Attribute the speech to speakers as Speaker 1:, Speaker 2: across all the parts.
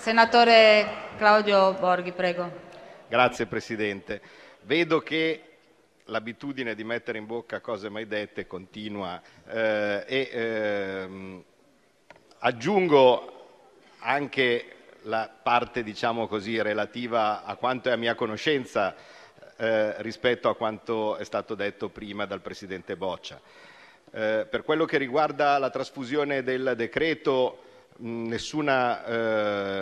Speaker 1: Senatore Claudio Borghi, prego. Grazie Presidente. Vedo che l'abitudine di mettere in bocca cose mai dette continua eh, e eh, aggiungo anche la parte diciamo così, relativa a quanto è a mia conoscenza eh, rispetto a quanto è stato detto prima dal Presidente Boccia. Eh, per quello che riguarda la trasfusione del decreto nessuna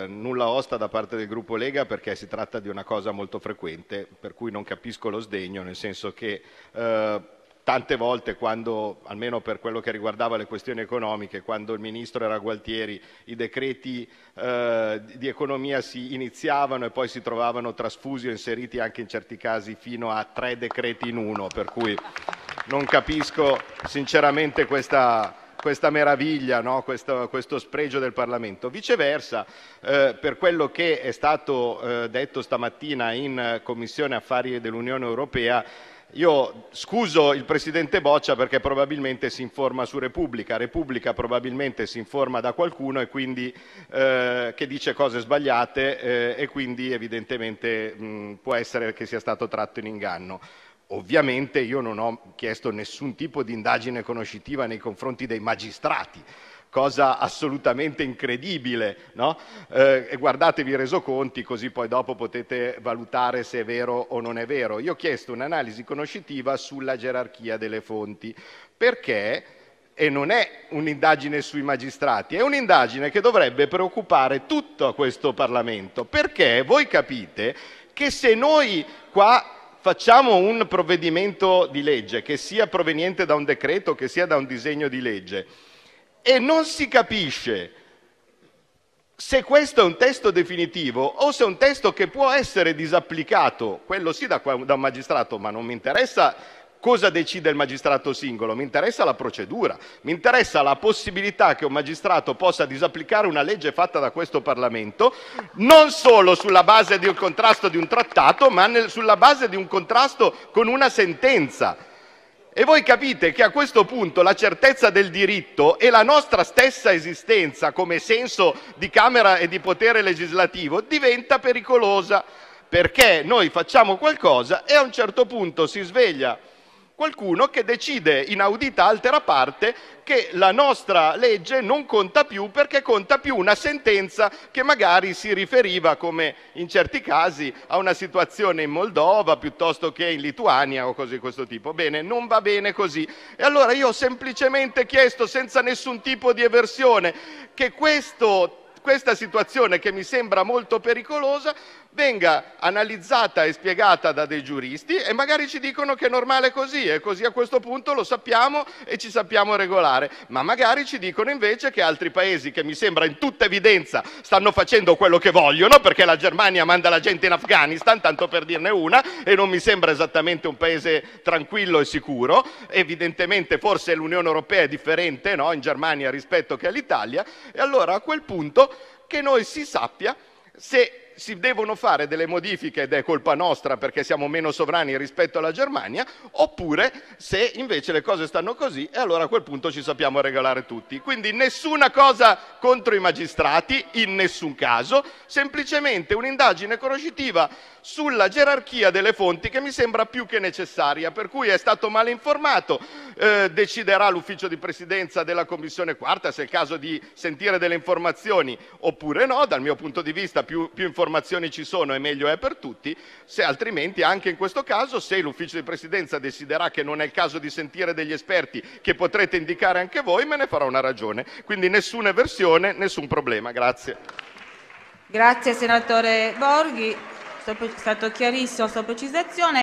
Speaker 1: eh, nulla osta da parte del gruppo Lega perché si tratta di una cosa molto frequente, per cui non capisco lo sdegno, nel senso che eh, tante volte quando, almeno per quello che riguardava le questioni economiche, quando il ministro era Gualtieri, i decreti eh, di economia si iniziavano e poi si trovavano trasfusi o inseriti anche in certi casi fino a tre decreti in uno, per cui non capisco sinceramente questa questa meraviglia, no? questo, questo, spregio del Parlamento. Viceversa, eh, per quello che è stato eh, detto stamattina in Commissione Affari dell'Unione Europea, io scuso il presidente Boccia perché probabilmente si informa su Repubblica, Repubblica probabilmente si informa da qualcuno quindi, eh, che dice cose sbagliate eh, e quindi evidentemente mh, può essere che sia stato tratto in inganno. Ovviamente io non ho chiesto nessun tipo di indagine conoscitiva nei confronti dei magistrati, cosa assolutamente incredibile. No? Eh, guardatevi i resoconti così poi dopo potete valutare se è vero o non è vero. Io ho chiesto un'analisi conoscitiva sulla gerarchia delle fonti perché e non è un'indagine sui magistrati, è un'indagine che dovrebbe preoccupare tutto questo Parlamento, perché voi capite che se noi qua facciamo un provvedimento di legge, che sia proveniente da un decreto, che sia da un disegno di legge, e non si capisce se questo è un testo definitivo o se è un testo che può essere disapplicato, quello sì da, da un magistrato, ma non mi interessa cosa decide il magistrato singolo? Mi interessa la procedura, mi interessa la possibilità che un magistrato possa disapplicare una legge fatta da questo Parlamento, non solo sulla base di un contrasto di un trattato, ma nel, sulla base di un contrasto con una sentenza. E voi capite che a questo punto la certezza del diritto e la nostra stessa esistenza come senso di Camera e di potere legislativo diventa pericolosa perché noi facciamo qualcosa e a un certo punto si sveglia qualcuno che decide in audita altera parte che la nostra legge non conta più perché conta più una sentenza che magari si riferiva, come in certi casi, a una situazione in Moldova piuttosto che in Lituania o cose di questo tipo. Bene, non va bene così. E allora io ho semplicemente chiesto, senza nessun tipo di eversione, che questo, questa situazione che mi sembra molto pericolosa venga analizzata e spiegata da dei giuristi e magari ci dicono che è normale così e così a questo punto lo sappiamo e ci sappiamo regolare, ma magari ci dicono invece che altri paesi che mi sembra in tutta evidenza stanno facendo quello che vogliono perché la Germania manda la gente in Afghanistan, tanto per dirne una, e non mi sembra esattamente un paese tranquillo e sicuro, evidentemente forse l'Unione Europea è differente no? in Germania rispetto che all'Italia e allora a quel punto che noi si sappia se si devono fare delle modifiche ed è colpa nostra perché siamo meno sovrani rispetto alla Germania, oppure se invece le cose stanno così e allora a quel punto ci sappiamo regolare tutti. Quindi nessuna cosa contro i magistrati, in nessun caso, semplicemente un'indagine conoscitiva sulla gerarchia delle fonti che mi sembra più che necessaria, per cui è stato male informato, eh, deciderà l'ufficio di presidenza della Commissione quarta se è il caso di sentire delle informazioni oppure no, dal mio punto di vista più, più informazioni informazioni ci sono e meglio è per tutti, se altrimenti anche in questo caso se l'ufficio di presidenza deciderà che non è il caso di sentire degli esperti che potrete indicare anche voi, me ne farò una ragione. Quindi nessuna versione, nessun problema. Grazie. Grazie senatore Borghi, è stato chiarissimo la sua precisazione.